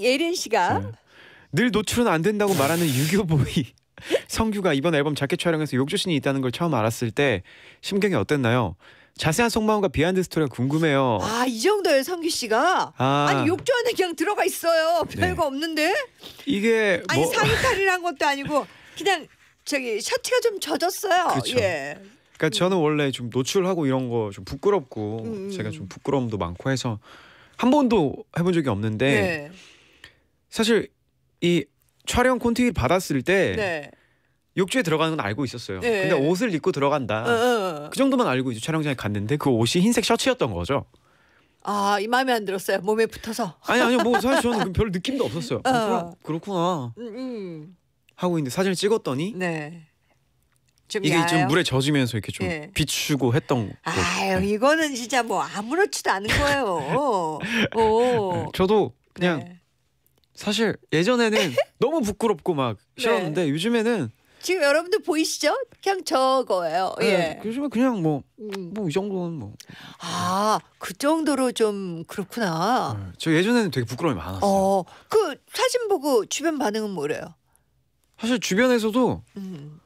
예린 씨가 네. 늘 노출은 안 된다고 말하는 유교보이 성규가 이번 앨범 자켓 촬영에서 욕조신이 있다는 걸 처음 알았을 때 심경이 어땠나요? 자세한 속마음과 비하인드 스토리가 궁금해요. 아 이 정도예요 성규 씨가. 아. 니 욕조 안에 그냥 들어가 있어요. 별거 네. 없는데. 이게 아니 뭐 사상탈이란 것도 아니고 그냥 저기 셔츠가 좀 젖었어요. 그쵸. 예. 그러니까 음. 저는 원래 좀 노출하고 이런 거 좀 부끄럽고 음, 음. 제가 좀 부끄러움도 많고 해서 한 번도 해본 적이 없는데. 네. 사실 이 촬영 콘티를 받았을 때 네. 욕조에 들어가는 건 알고 있었어요. 네. 근데 옷을 입고 들어간다. 어, 어, 어. 그 정도만 알고 이제 촬영장에 갔는데 그 옷이 흰색 셔츠였던 거죠. 아, 이 마음에 안 들었어요. 몸에 붙어서. 아니 아니요. 뭐 사실 저는 별 느낌도 없었어요. 아, 그렇구나. 음, 음. 하고 있는데 사진을 찍었더니 네. 좀 이게 야요? 좀 물에 젖으면서 이렇게 좀 네. 비추고 했던 아유 네. 이거는 진짜 뭐 아무렇지도 않은 거예요. 오. 저도 그냥 네. 사실 예전에는 너무 부끄럽고 막 네. 싫었는데 네. 요즘에는 지금 여러분들 보이시죠? 그냥 저거예요. 네, 예. 요즘에 그냥 뭐 뭐이 음. 정도는 뭐. 아, 그 정도로 좀 그렇구나. 네, 저 예전에는 되게 부끄러움이 많았어요. 어, 그 사진 보고 주변 반응은 뭐래요? 사실 주변에서도 음.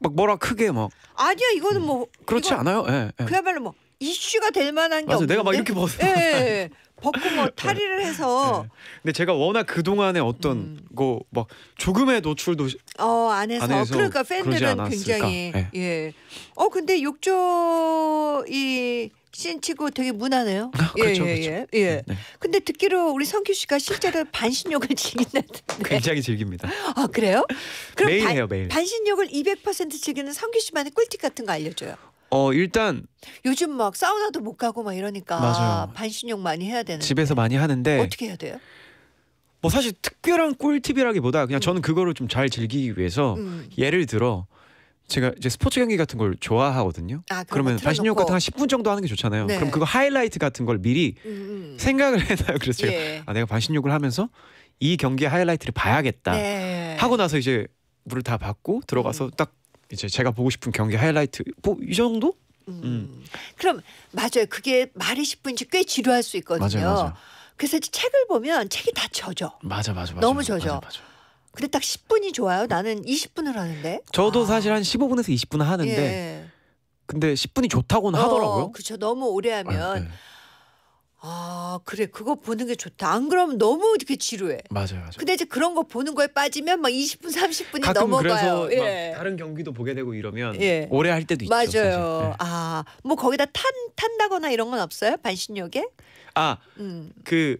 막 뭐라 크게 막 아니야 이거는 음, 뭐 그렇지 이거 않아요. 예, 예. 그야말로 뭐 이슈가 될 만한 게 맞아요. 없는데? 내가 막 이렇게 벗어. 예, 예, 예. 벗고 뭐 네. 탈의를 해서. 네. 근데 제가 워낙 그 동안에 어떤 음. 거막 조금의 노출도 어, 안에서안 해서 그러니까 팬들은 굉장히 네. 예. 어 근데 욕조 이 씬치고 되게 무난해요. 그렇죠, 예, 예, 그렇죠. 예. 예. 네, 네. 근데 듣기로 우리 성규 씨가 실제로 반신욕을 즐긴다는데 굉장히 즐깁니다. 아 그래요? 그럼 매일 바, 해요 매일. 반신욕을 200% 즐기는 성규 씨만의 꿀팁 같은 거 알려줘요. 어 일단 요즘 막 사우나도 못 가고 막 이러니까 맞아요. 반신욕 많이 해야 되는 집에서 많이 하는데 어떻게 해야 돼요? 뭐 사실 특별한 꿀팁이라기보다 그냥 저는 그거를 좀 잘 즐기기 위해서 음. 예를 들어 제가 이제 스포츠 경기 같은 걸 좋아하거든요. 아, 그러면 반신욕 같은 한 10분 정도 하는 게 좋잖아요. 네. 그럼 그거 하이라이트 같은 걸 미리 음, 음. 생각을 해놔요. 그래서 제가 예. 아, 내가 반신욕을 하면서 이 경기의 하이라이트를 봐야겠다 네. 하고 나서 이제 물을 다 받고 들어가서 음. 딱 이제 제가 보고 싶은 경기 하이라이트 뭐 이 정도? 음. 음. 그럼 맞아요. 그게 말이 1 0분지꽤 지루할 수 있거든요. 맞아요, 맞아요. 그래서 책을 보면 책이 다 젖어. 맞아, 맞아, 맞아. 너무 젖어. 맞아, 맞아. 근데 딱 10분이 좋아요. 나는 20분을 하는데. 저도 아. 사실 한 15분에서 20분 하는데. 예. 근데 10분이 좋다고는 어, 하더라고요. 그렇죠. 너무 오래 하면. 아, 네. 그래 그거 보는 게 좋다. 안 그러면 너무 이렇게 지루해. 맞아요, 맞아요. 근데 이제 그런 거 보는 거에 빠지면 막 20분 30분이 가끔 넘어가요. 그래서 예. 막 다른 경기도 보게 되고 이러면 예. 오래 할 때도 맞아요. 있죠. 맞아요. 네. 예. 아뭐 거기다 탄 탄다거나 이런 건 없어요? 반신욕에? 아그 음. 그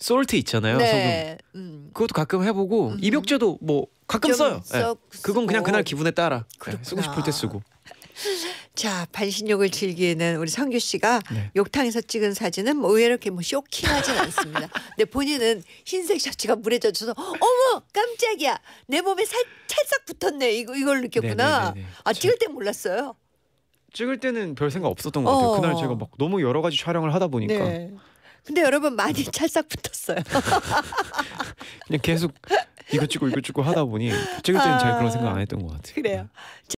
솔트 있잖아요. 네. 소금. 음. 그것도 가끔 해보고 음. 입욕제도 뭐 가끔 써요. 네. 그건 그냥 그날 기분에 따라 네. 쓰고 싶을 때 쓰고. 자 반신욕을 즐기는 우리 성규 씨가 네. 욕탕에서 찍은 사진은 뭐 의외로 이렇게 뭐 쇼킹하진 않습니다. 근데 본인은 흰색 셔츠가 물에 젖어서 어머 깜짝이야 내 몸에 살 찰싹 붙었네 이거 이걸 느꼈구나. 네네네네. 네, 네, 네. 아 찍을 때 몰랐어요. 찍을 때는 별 생각 없었던 것 같아요. 어 그날 제가 막 너무 여러 가지 촬영을 하다 보니까. 네. 근데 여러분 많이 찰싹 붙었어요. 그냥 계속 이거 찍고 이거 찍고 하다 보니 찍을 때는 아... 잘 그런 생각 안 했던 것 같아요. 그래요.